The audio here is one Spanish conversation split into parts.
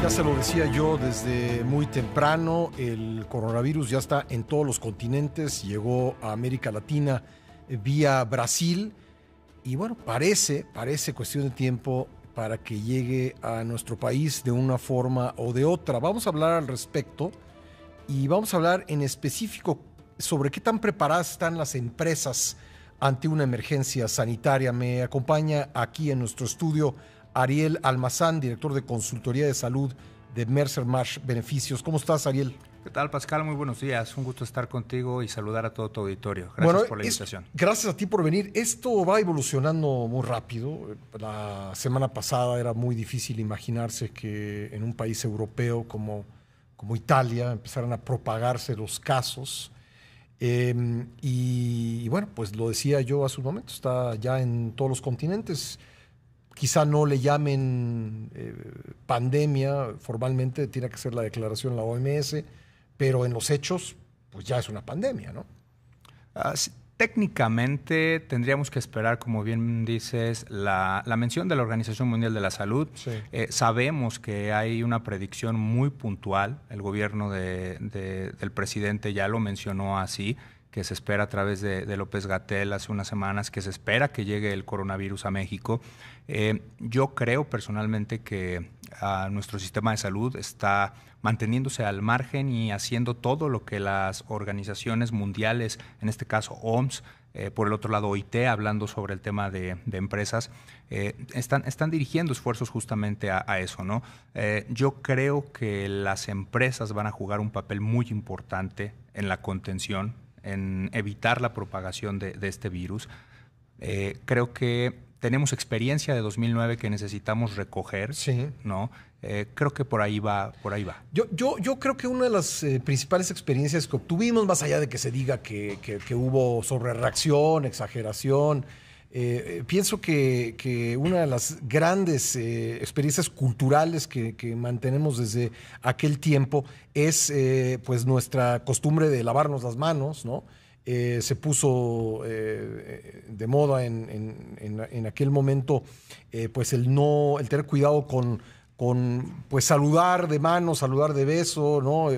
Ya se lo decía yo desde muy temprano, el coronavirus ya está en todos los continentes, llegó a América Latina eh, vía Brasil y bueno, parece, parece cuestión de tiempo para que llegue a nuestro país de una forma o de otra. Vamos a hablar al respecto y vamos a hablar en específico sobre qué tan preparadas están las empresas ante una emergencia sanitaria. Me acompaña aquí en nuestro estudio Ariel Almazán, director de Consultoría de Salud de Mercer Marsh Beneficios. ¿Cómo estás, Ariel? ¿Qué tal, Pascal? Muy buenos días. Un gusto estar contigo y saludar a todo tu auditorio. Gracias por la invitación. gracias a ti por venir. Esto va evolucionando muy rápido. La semana pasada era muy difícil imaginarse que en un país europeo como, como Italia empezaran a propagarse los casos. Em, y, bueno, pues lo decía yo hace un momento, está ya en todos los continentes quizá no le llamen eh, pandemia formalmente, tiene que ser la declaración la OMS, pero en los hechos, pues ya es una pandemia, ¿no? Ah, técnicamente tendríamos que esperar, como bien dices, la, mención de la Organización Mundial de la Salud. Eh, sabemos que hay una predicción muy puntual, el gobierno del presidente ya lo mencionó así, que se espera a través de, López Gatel hace unas semanas, que se espera que llegue el coronavirus a México. Eh, yo creo personalmente que ah, nuestro sistema de salud está manteniéndose al margen y haciendo todo lo que las organizaciones mundiales, en este caso OMS, eh, por el otro lado OIT, hablando sobre el tema de, empresas, eh, están, están, dirigiendo esfuerzos justamente a, eso. ¿no? yo creo que las empresas van a jugar un papel muy importante en la contención en evitar la propagación de, este virus. Eh, creo que tenemos experiencia de 2009 que necesitamos recoger, ¿no? Eh, creo que por ahí va, por ahí va. Yo, yo, yo creo que una de las eh, principales experiencias que obtuvimos, más allá de que se diga que, que, que hubo sobrereacción, exageración, eh, eh, pienso que, una de las grandes eh, experiencias culturales que, mantenemos desde aquel tiempo es pues nuestra costumbre de lavarnos las manos, ¿no? se puso de moda en, aquel momento pues el no, el tener cuidado con, pues saludar de mano, saludar de beso, ¿no?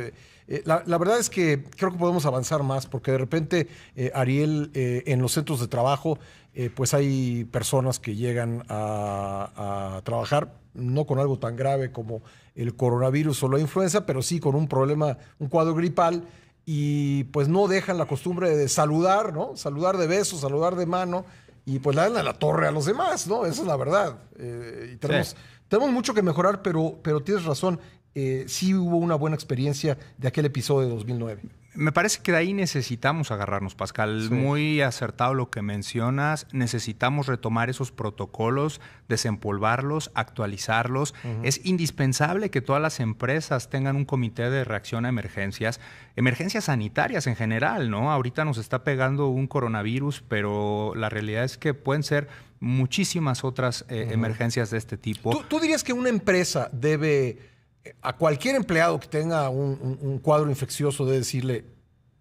La, verdad es que creo que podemos avanzar más, porque de repente, Ariel, en los centros de trabajo, eh, pues hay personas que llegan a, trabajar, no con algo tan grave como el coronavirus o la influenza, pero sí con un problema, un cuadro gripal, y pues no dejan la costumbre de saludar, ¿no? Saludar de besos, saludar de mano, y pues le dan a la torre a los demás, ¿no? Esa es la verdad. Eh, tenemos, mucho que mejorar, pero, pero tienes razón, eh, sí hubo una buena experiencia de aquel episodio de 2009. Me parece que de ahí necesitamos agarrarnos, Pascal. Muy acertado lo que mencionas. Necesitamos retomar esos protocolos, desempolvarlos, actualizarlos. Es indispensable que todas las empresas tengan un comité de reacción a emergencias, emergencias sanitarias en general, ¿no? Ahorita nos está pegando un coronavirus, pero la realidad es que pueden ser muchísimas otras eh, emergencias de este tipo. ¿Tú, dirías que una empresa debe a cualquier empleado que tenga un, cuadro infeccioso de decirle,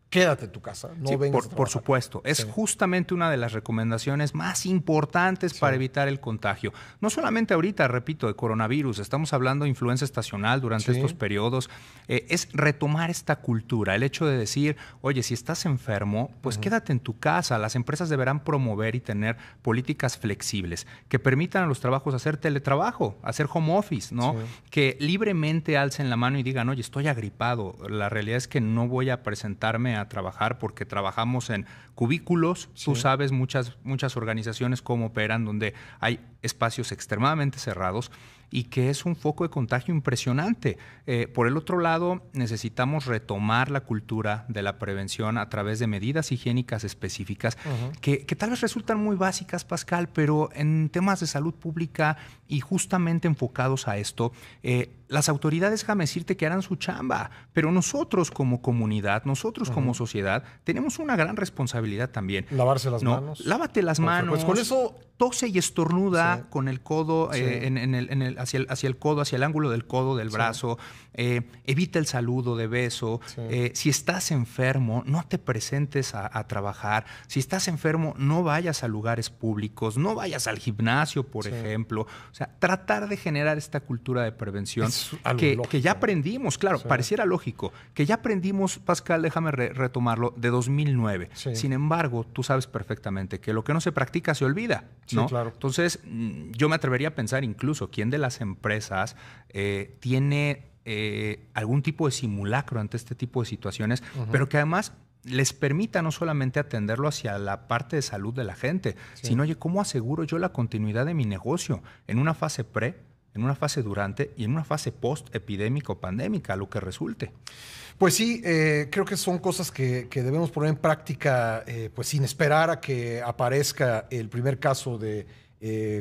quédate en tu casa, no Por, supuesto, es justamente una de las recomendaciones más importantes para evitar el contagio. No solamente ahorita, repito, de coronavirus, estamos hablando de influenza estacional durante estos periodos. Eh, es retomar esta cultura, el hecho de decir, oye, si estás enfermo, pues quédate en tu casa. Las empresas deberán promover y tener políticas flexibles que permitan a los trabajos hacer teletrabajo, hacer home office, ¿no? Que libremente alcen la mano y digan, oye, estoy agripado. La realidad es que no voy a presentarme a trabajar porque trabajamos en cubículos. Tú sabes muchas, muchas organizaciones cómo operan, donde hay espacios extremadamente cerrados y que es un foco de contagio impresionante. Eh, por el otro lado, necesitamos retomar la cultura de la prevención a través de medidas higiénicas específicas que, tal vez resultan muy básicas, Pascal, pero en temas de salud pública y justamente enfocados a esto, eh, las autoridades, déjame decirte que harán su chamba, pero nosotros como comunidad, nosotros como sociedad, tenemos una gran responsabilidad también. Lavarse las manos. Lávate las manos. con eso... Tose y estornuda con el codo eh, en el hacia el, codo, hacia el ángulo del codo, del brazo. Eh, evita el saludo de beso. Eh, si estás enfermo, no te presentes a, trabajar. Si estás enfermo, no vayas a lugares públicos, no vayas al gimnasio, por ejemplo. O sea, tratar de generar esta cultura de prevención que, que, ya aprendimos, claro, pareciera lógico, que ya aprendimos, Pascal, déjame retomarlo, de 2009. Sin embargo, tú sabes perfectamente que lo que no se practica se olvida, ¿no? Entonces, mm, yo me atrevería a pensar incluso quién de la empresas eh, tiene eh, algún tipo de simulacro ante este tipo de situaciones, pero que además les permita no solamente atenderlo hacia la parte de salud de la gente, sino, oye, ¿cómo aseguro yo la continuidad de mi negocio en una fase pre, en una fase durante y en una fase post epidémico pandémica, lo que resulte. Pues sí, eh, creo que son cosas que, debemos poner en práctica, pues sin esperar a que aparezca el primer caso de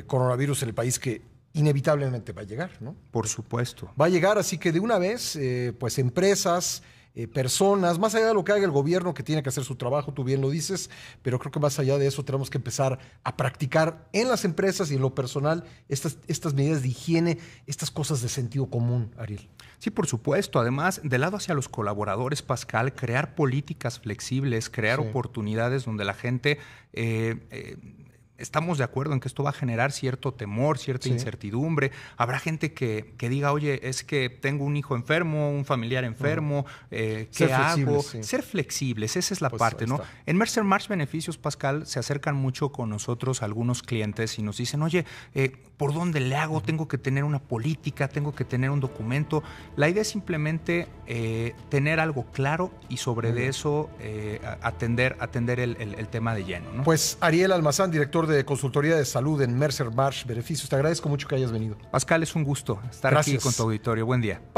coronavirus en el país, que inevitablemente va a llegar, ¿no? Por supuesto. Va a llegar, así que de una vez, eh, pues empresas, eh, personas, más allá de lo que haga el gobierno que tiene que hacer su trabajo, tú bien lo dices, pero creo que más allá de eso tenemos que empezar a practicar en las empresas y en lo personal estas, medidas de higiene, estas cosas de sentido común, Ariel. Sí, por supuesto. Además, de lado hacia los colaboradores, Pascal, crear políticas flexibles, crear oportunidades donde la gente... Eh, estamos de acuerdo en que esto va a generar cierto temor, cierta incertidumbre. Habrá gente que, diga, oye, es que tengo un hijo enfermo, un familiar enfermo, eh, ¿qué hago? Ser flexibles, esa es la pues parte, ¿no? En Mercer March Beneficios, Pascal, se acercan mucho con nosotros algunos clientes y nos dicen, oye, eh, ¿por dónde le hago? Tengo que tener una política, tengo que tener un documento. La idea es simplemente eh, tener algo claro y sobre eso atender, atender el, tema de lleno. ¿no? Pues Ariel Almazán, director de Consultoría de Salud en Mercer Marsh Beneficios. Te agradezco mucho que hayas venido. Pascal, es un gusto estar aquí con tu auditorio. Buen día.